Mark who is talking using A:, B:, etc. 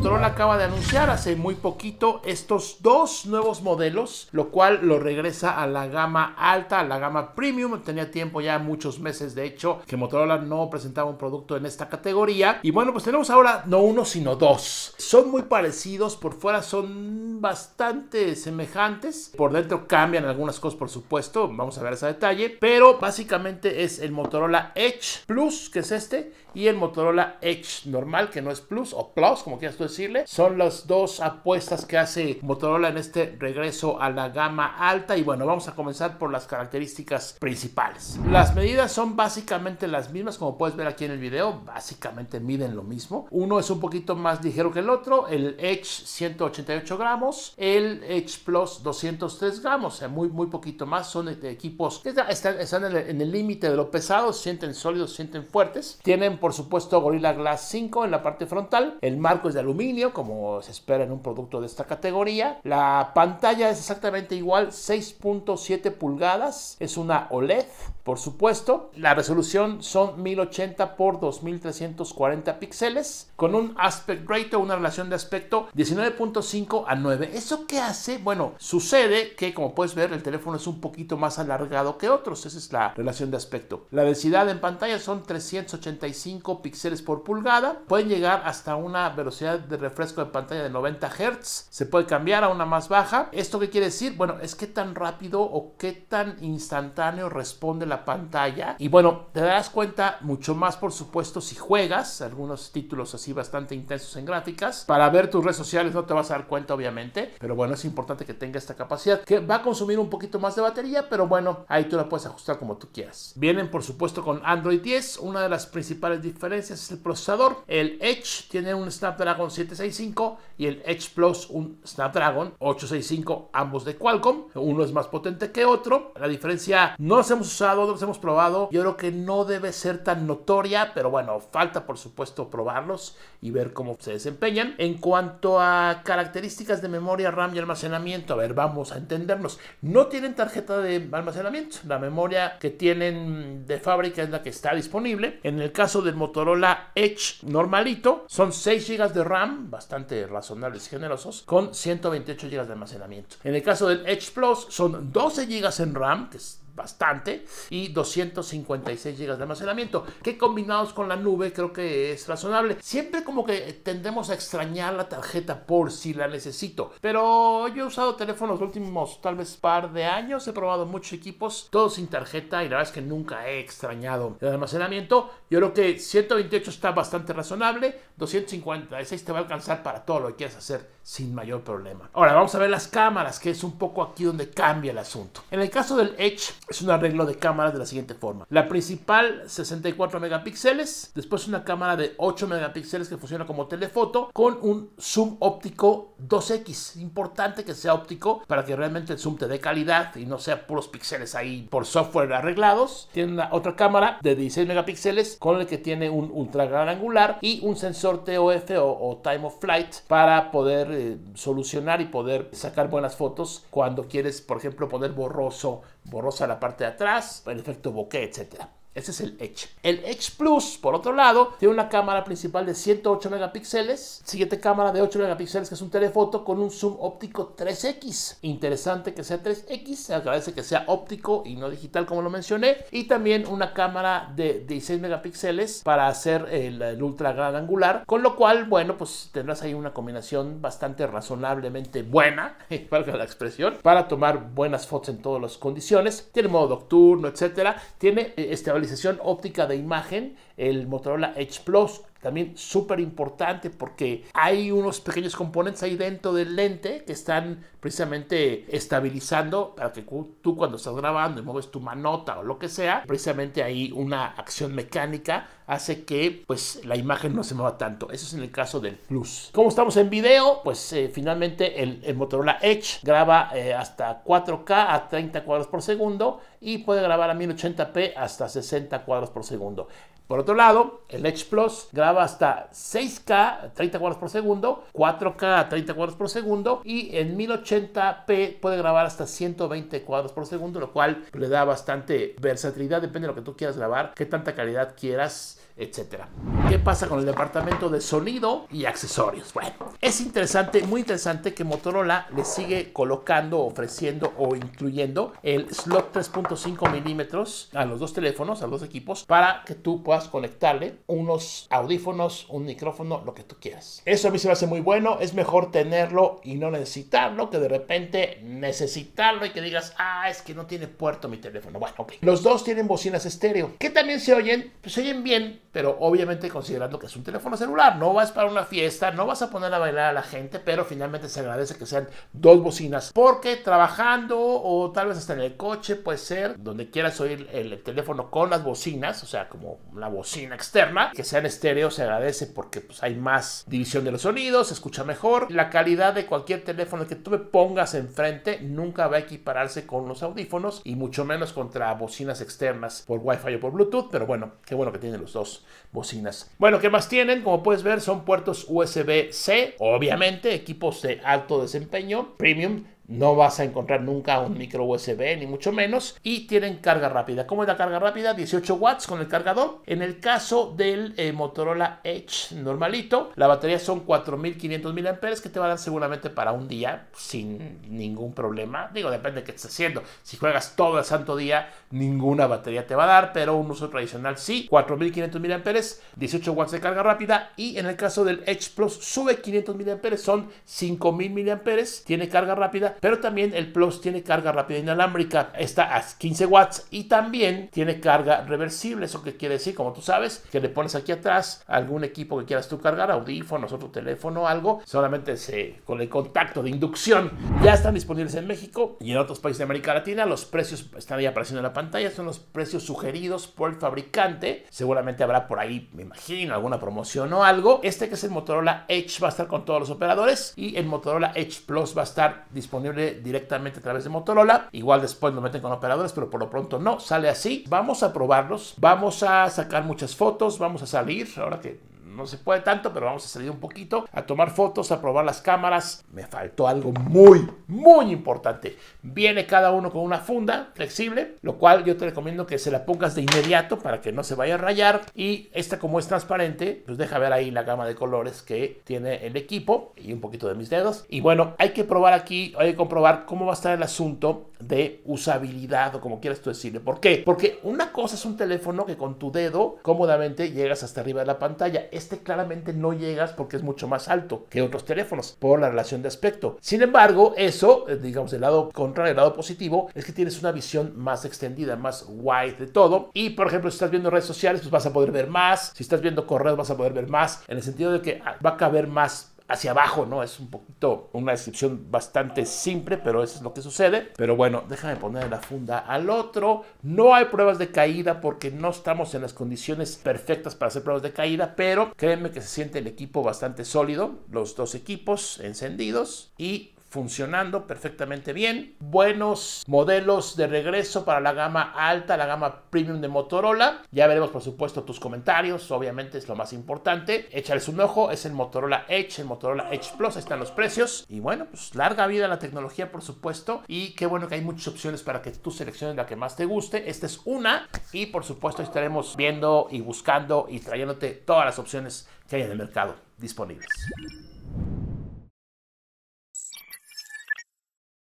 A: Motorola acaba de anunciar hace muy poquito estos dos nuevos modelos, lo cual lo regresa a la gama alta, a la gama premium. Tenía tiempo ya, muchos meses de hecho, que Motorola no presentaba un producto en esta categoría. Y bueno, pues tenemos ahora no uno, sino dos. Son muy parecidos, por fuera son bastante semejantes. Por dentro cambian algunas cosas, por supuesto. Vamos a ver ese detalle. Pero básicamente es el Motorola Edge Plus, que es este, y el Motorola Edge normal, que no es Plus o Plus, como quieras tú decirle, son las dos apuestas que hace Motorola en este regreso a la gama alta. Y bueno, vamos a comenzar por las características principales. Las medidas son básicamente las mismas, como puedes ver aquí en el video, básicamente miden lo mismo. Uno es un poquito más ligero que el otro, el Edge 188 gramos, el Edge Plus 203 gramos, o sea, muy, muy poquito más. Son este, equipos que están, están en el límite de lo pesado, sienten sólidos, sienten fuertes. Tienen, por supuesto, Gorilla Glass 5 en la parte frontal, el marco es de aluminio como se espera en un producto de esta categoría. La pantalla es exactamente igual, 6.7 pulgadas, es una OLED, por supuesto. La resolución son 1080 x 2340 píxeles, con un aspect ratio, una relación de aspecto 19.5 a 9. ¿Eso qué hace? Bueno, sucede que, como puedes ver, el teléfono es un poquito más alargado que otros. Esa es la relación de aspecto. La densidad en pantalla son 385 píxeles por pulgada. Pueden llegar hasta una velocidad de refresco de pantalla de 90 Hz. Se puede cambiar a una más baja. ¿Esto qué quiere decir? Bueno, es que tan rápido o qué tan instantáneo responde la pantalla. Y bueno, te das cuenta mucho más, por supuesto, si juegas algunos títulos así bastante intensos en gráficas. Para ver tus redes sociales no te vas a dar cuenta, obviamente. Pero bueno, es importante que tenga esta capacidad que va a consumir un poquito más de batería, pero bueno, ahí tú la puedes ajustar como tú quieras. Vienen, por supuesto, con Android 10. Una de las principales diferencias es el procesador. El Edge tiene un Snapdragon y el Edge Plus, un Snapdragon 865, ambos de Qualcomm. Uno es más potente que otro. La diferencia no los hemos usado, no los hemos probado. Yo creo que no debe ser tan notoria, pero bueno, falta por supuesto probarlos y ver cómo se desempeñan. En cuanto a características de memoria, RAM y almacenamiento, a ver, vamos a entendernos. No tienen tarjeta de almacenamiento. La memoria que tienen de fábrica es la que está disponible. En el caso del Motorola Edge normalito, son 6 GB de RAM bastante razonables y generosos con 128 GB de almacenamiento. En el caso del Edge Plus son 12 GB en RAM, que es bastante, y 256 GB de almacenamiento, que combinados con la nube creo que es razonable. Siempre como que tendemos a extrañar la tarjeta por si la necesito, pero yo he usado teléfonos los últimos tal vez par de años, he probado muchos equipos, todos sin tarjeta, y la verdad es que nunca he extrañado el almacenamiento. Yo creo que 128 está bastante razonable, 256 te va a alcanzar para todo lo que quieras hacer sin mayor problema. Ahora vamos a ver las cámaras, que es un poco aquí donde cambia el asunto. En el caso del Edge, es un arreglo de cámaras de la siguiente forma. La principal 64 megapíxeles, después una cámara de 8 megapíxeles que funciona como telefoto con un zoom óptico 2x. Importante que sea óptico para que realmente el zoom te dé calidad y no sea puros píxeles ahí por software arreglados. Tiene una, otra cámara de 16 megapíxeles con el que tiene un ultra gran angular y un sensor TOF o, time of flight para poder eh, solucionar y poder sacar buenas fotos cuando quieres, por ejemplo, poner borroso, borrosa la parte de atrás, el efecto bokeh, etcétera. Ese es el Edge. El Edge Plus, por otro lado, tiene una cámara principal de 108 megapíxeles. Siguiente cámara de 8 megapíxeles, que es un telefoto con un zoom óptico 3X. Interesante que sea 3X, se agradece que sea óptico y no digital, como lo mencioné. Y también una cámara de 16 megapíxeles para hacer el, ultra gran angular. Con lo cual, bueno, pues tendrás ahí una combinación bastante razonablemente buena, valga la expresión, para tomar buenas fotos en todas las condiciones. Tiene modo nocturno, etcétera. Tiene eh, este óptica de imagen, el Motorola Edge Plus también súper importante porque hay unos pequeños componentes ahí dentro del lente que están precisamente estabilizando para que tú cuando estás grabando y mueves tu manota o lo que sea, precisamente hay una acción mecánica hace que pues la imagen no se mueva tanto. Eso es en el caso del Plus. Como estamos en video, pues eh, finalmente el, Motorola Edge graba eh, hasta 4K a 30 cuadros por segundo y puede grabar a 1080p hasta 60 cuadros por segundo. Por otro lado, el Edge Plus graba hasta 6K 30 cuadros por segundo, 4K 30 cuadros por segundo y en 1080p puede grabar hasta 120 cuadros por segundo, lo cual le da bastante versatilidad, depende de lo que tú quieras grabar, qué tanta calidad quieras etcétera. ¿Qué pasa con el departamento de sonido y accesorios? Bueno, es interesante, muy interesante que Motorola le sigue colocando, ofreciendo o incluyendo el slot 3.5 milímetros a los dos teléfonos, a los equipos, para que tú puedas conectarle unos audífonos, un micrófono, lo que tú quieras. Eso a mí se me hace muy bueno, es mejor tenerlo y no necesitarlo que de repente necesitarlo y que digas, ah, es que no tiene puerto mi teléfono. Bueno, ok. Los dos tienen bocinas estéreo, que también se oyen, pues se oyen bien, pero obviamente considerando que es un teléfono celular, no vas para una fiesta, no vas a poner a bailar a la gente, pero finalmente se agradece que sean dos bocinas, porque trabajando o tal vez hasta en el coche puede ser donde quieras oír el teléfono con las bocinas, o sea, como la bocina externa, que sean estéreo se agradece porque pues, hay más división de los sonidos, se escucha mejor, la calidad de cualquier teléfono que tú me pongas enfrente nunca va a equipararse con los audífonos y mucho menos contra bocinas externas por Wi-Fi o por Bluetooth, pero bueno, qué bueno que tienen los dos bocinas. Bueno, ¿qué más tienen? Como puedes ver, son puertos USB-C, obviamente, equipos de alto desempeño, premium, no vas a encontrar nunca un micro USB, ni mucho menos. Y tienen carga rápida. ¿Cómo es la carga rápida? 18 watts con el cargador. En el caso del eh, Motorola Edge normalito, la batería son 4500 mAh que te va a dar seguramente para un día sin ningún problema. Digo, depende de qué estés haciendo. Si juegas todo el santo día, ninguna batería te va a dar, pero un uso tradicional sí. 4500 amperes, 18 watts de carga rápida. Y en el caso del Edge Plus, sube 500 amperes. son 5000 mAh, tiene carga rápida pero también el Plus tiene carga rápida inalámbrica, está a 15 watts y también tiene carga reversible. Eso que quiere decir, como tú sabes, que le pones aquí atrás algún equipo que quieras tú cargar, audífonos, otro teléfono, algo, solamente se, con el contacto de inducción. Ya están disponibles en México y en otros países de América Latina. Los precios están ahí apareciendo en la pantalla, son los precios sugeridos por el fabricante. Seguramente habrá por ahí, me imagino, alguna promoción o algo. Este que es el Motorola Edge va a estar con todos los operadores y el Motorola Edge Plus va a estar disponible directamente a través de Motorola. Igual después lo meten con operadores, pero por lo pronto no, sale así. Vamos a probarlos, vamos a sacar muchas fotos, vamos a salir, ahora que no se puede tanto, pero vamos a salir un poquito a tomar fotos, a probar las cámaras. Me faltó algo muy, muy importante. Viene cada uno con una funda flexible, lo cual yo te recomiendo que se la pongas de inmediato para que no se vaya a rayar. Y esta como es transparente, pues deja ver ahí la gama de colores que tiene el equipo y un poquito de mis dedos. Y bueno, hay que probar aquí, hay que comprobar cómo va a estar el asunto de usabilidad o como quieras tú decirle. ¿Por qué? Porque una cosa es un teléfono que con tu dedo cómodamente llegas hasta arriba de la pantalla. Este claramente no llegas porque es mucho más alto que otros teléfonos por la relación de aspecto. Sin embargo, eso, eh, digamos, el lado contrario, el lado positivo, es que tienes una visión más extendida, más wide de todo. Y, por ejemplo, si estás viendo redes sociales, pues vas a poder ver más. Si estás viendo correos, vas a poder ver más. En el sentido de que ah, va a caber más hacia abajo, ¿no? Es un poquito una descripción bastante simple, pero eso es lo que sucede. Pero bueno, déjame poner la funda al otro. No hay pruebas de caída porque no estamos en las condiciones perfectas para hacer pruebas de caída, pero créeme que se siente el equipo bastante sólido, los dos equipos encendidos y funcionando perfectamente bien. Buenos modelos de regreso para la gama alta, la gama premium de Motorola. Ya veremos por supuesto tus comentarios, obviamente es lo más importante. Échales un ojo, es el Motorola Edge, el Motorola Edge Plus, ahí están los precios. Y bueno, pues larga vida la tecnología por supuesto. Y qué bueno que hay muchas opciones para que tú selecciones la que más te guste. Esta es una y por supuesto estaremos viendo y buscando y trayéndote todas las opciones que hay en el mercado disponibles.